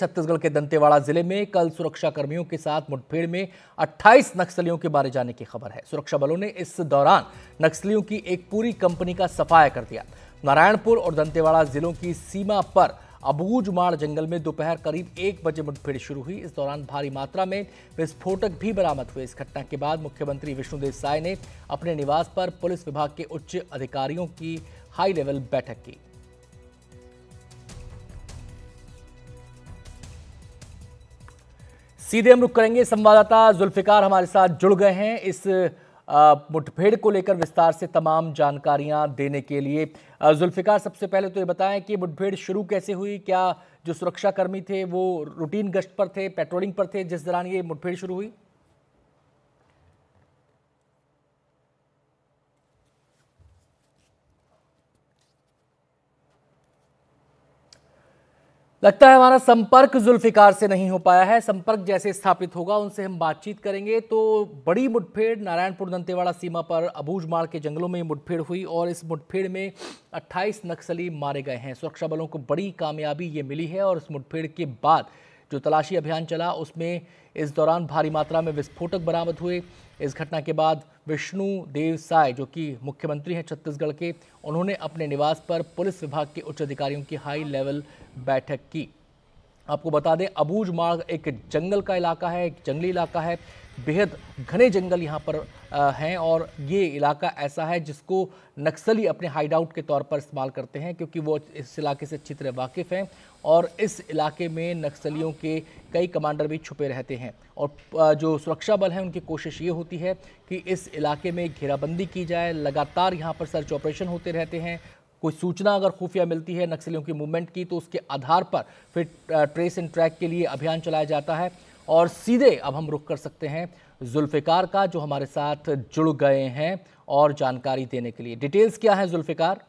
छत्तीसगढ़ के दंतेवाड़ा जिले में कल सुरक्षा कर्मियों के साथ मुठभेड़ में 28 नक्सलियों के बारे जाने की खबर है सुरक्षा बलों ने इस दौरान नक्सलियों की एक पूरी कंपनी का सफाया कर दिया नारायणपुर और दंतेवाड़ा जिलों की सीमा पर अबूजमाड़ जंगल में दोपहर करीब एक बजे मुठभेड़ शुरू हुई इस दौरान भारी मात्रा में विस्फोटक भी बरामद हुए इस घटना के बाद मुख्यमंत्री विष्णुदेव साय ने अपने निवास पर पुलिस विभाग के उच्च अधिकारियों की हाई लेवल बैठक की सीधे हम रुक करेंगे संवाददाता जुल्फिकार हमारे साथ जुड़ गए हैं इस मुठभेड़ को लेकर विस्तार से तमाम जानकारियां देने के लिए जुल्फिकार सबसे पहले तो ये बताएं कि मुठभेड़ शुरू कैसे हुई क्या जो सुरक्षाकर्मी थे वो रूटीन गश्त पर थे पेट्रोलिंग पर थे जिस दौरान ये मुठभेड़ शुरू हुई लगता है हमारा संपर्क जुल्फिकार से नहीं हो पाया है संपर्क जैसे स्थापित होगा उनसे हम बातचीत करेंगे तो बड़ी मुठभेड़ नारायणपुर दंतेवाड़ा सीमा पर अबूझमाड़ के जंगलों में मुठभेड़ हुई और इस मुठभेड़ में 28 नक्सली मारे गए हैं सुरक्षा बलों को बड़ी कामयाबी ये मिली है और इस मुठभेड़ के बाद जो तलाशी अभियान चला उसमें इस दौरान भारी मात्रा में विस्फोटक बरामद हुए इस घटना के बाद विष्णु देव साय जो कि मुख्यमंत्री हैं छत्तीसगढ़ के उन्होंने अपने निवास पर पुलिस विभाग के उच्च अधिकारियों की हाई लेवल बैठक की आपको बता दें अबूज मार्ग एक जंगल का इलाका है एक जंगली इलाका है बेहद घने जंगल यहाँ पर हैं और ये इलाका ऐसा है जिसको नक्सली अपने हाइड आउट के तौर पर इस्तेमाल करते हैं क्योंकि वो इस इलाके से अच्छी तरह वाकिफ़ हैं और इस इलाके में नक्सलियों के कई कमांडर भी छुपे रहते हैं और जो सुरक्षा बल हैं उनकी कोशिश ये होती है कि इस इलाके में घेराबंदी की जाए लगातार यहाँ पर सर्च ऑपरेशन होते रहते हैं कोई सूचना अगर खुफिया मिलती है नक्सलियों की मूवमेंट की तो उसके आधार पर फिर ट्रेस एंड ट्रैक के लिए अभियान चलाया जाता है और सीधे अब हम रुख कर सकते हैं जुल्फ़िकार का जो हमारे साथ जुड़ गए हैं और जानकारी देने के लिए डिटेल्स क्या है जुल्फ़िकार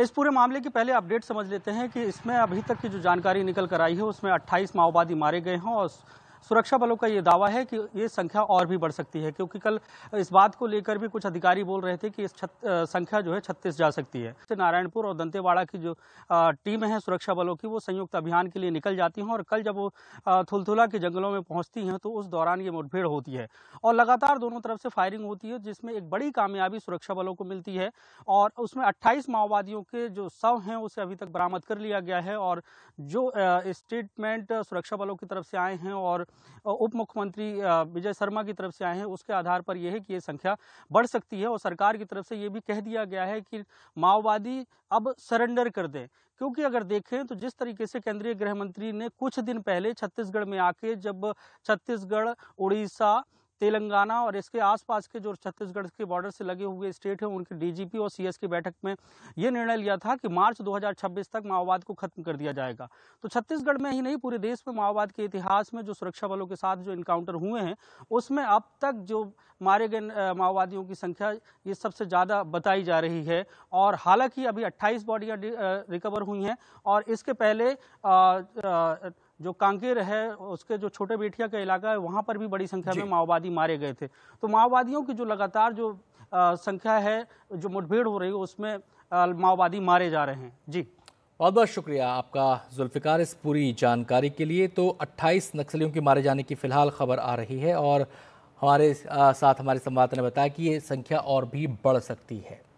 इस पूरे मामले की पहले अपडेट समझ लेते हैं कि इसमें अभी तक की जो जानकारी निकल कर आई है उसमें 28 माओवादी मारे गए हैं और सुरक्षा बलों का ये दावा है कि ये संख्या और भी बढ़ सकती है क्योंकि कल इस बात को लेकर भी कुछ अधिकारी बोल रहे थे कि इस संख्या जो है छत्तीस जा सकती है नारायणपुर और दंतेवाड़ा की जो टीम है सुरक्षा बलों की वो संयुक्त अभियान के लिए निकल जाती हैं और कल जब वो थुलथुला के जंगलों में पहुंचती हैं तो उस दौरान ये मुठभेड़ होती है और लगातार दोनों तरफ से फायरिंग होती है जिसमें एक बड़ी कामयाबी सुरक्षा बलों को मिलती है और उसमें अट्ठाईस माओवादियों के जो शव हैं उसे अभी तक बरामद कर लिया गया है और जो स्टेटमेंट सुरक्षा बलों की तरफ से आए हैं और उप मुख्यमंत्री विजय शर्मा की तरफ से आए हैं उसके आधार पर यह है कि ये संख्या बढ़ सकती है और सरकार की तरफ से ये भी कह दिया गया है कि माओवादी अब सरेंडर कर दें क्योंकि अगर देखें तो जिस तरीके से केंद्रीय गृह मंत्री ने कुछ दिन पहले छत्तीसगढ़ में आके जब छत्तीसगढ़ उड़ीसा तेलंगाना और इसके आसपास के जो छत्तीसगढ़ के बॉर्डर से लगे हुए स्टेट हैं उनके डीजीपी और सीएस की बैठक में यह निर्णय लिया था कि मार्च 2026 तक माओवाद को खत्म कर दिया जाएगा तो छत्तीसगढ़ में ही नहीं पूरे देश में माओवाद के इतिहास में जो सुरक्षा बलों के साथ जो इनकाउंटर हुए हैं उसमें अब तक जो मारे गए माओवादियों की संख्या ये सबसे ज़्यादा बताई जा रही है और हालांकि अभी अट्ठाईस बॉडियाँ रिकवर हुई हैं और इसके पहले आ, आ, जो कांकेर है उसके जो छोटे बेटिया का इलाका है वहाँ पर भी बड़ी संख्या में माओवादी मारे गए थे तो माओवादियों की जो लगातार जो संख्या है जो मुठभेड़ हो रही है उसमें माओवादी मारे जा रहे हैं जी बहुत बहुत शुक्रिया आपका जुल्फ़िकार इस पूरी जानकारी के लिए तो 28 नक्सलियों के मारे जाने की फ़िलहाल खबर आ रही है और हमारे साथ हमारे संवाददाता ने बताया कि ये संख्या और भी बढ़ सकती है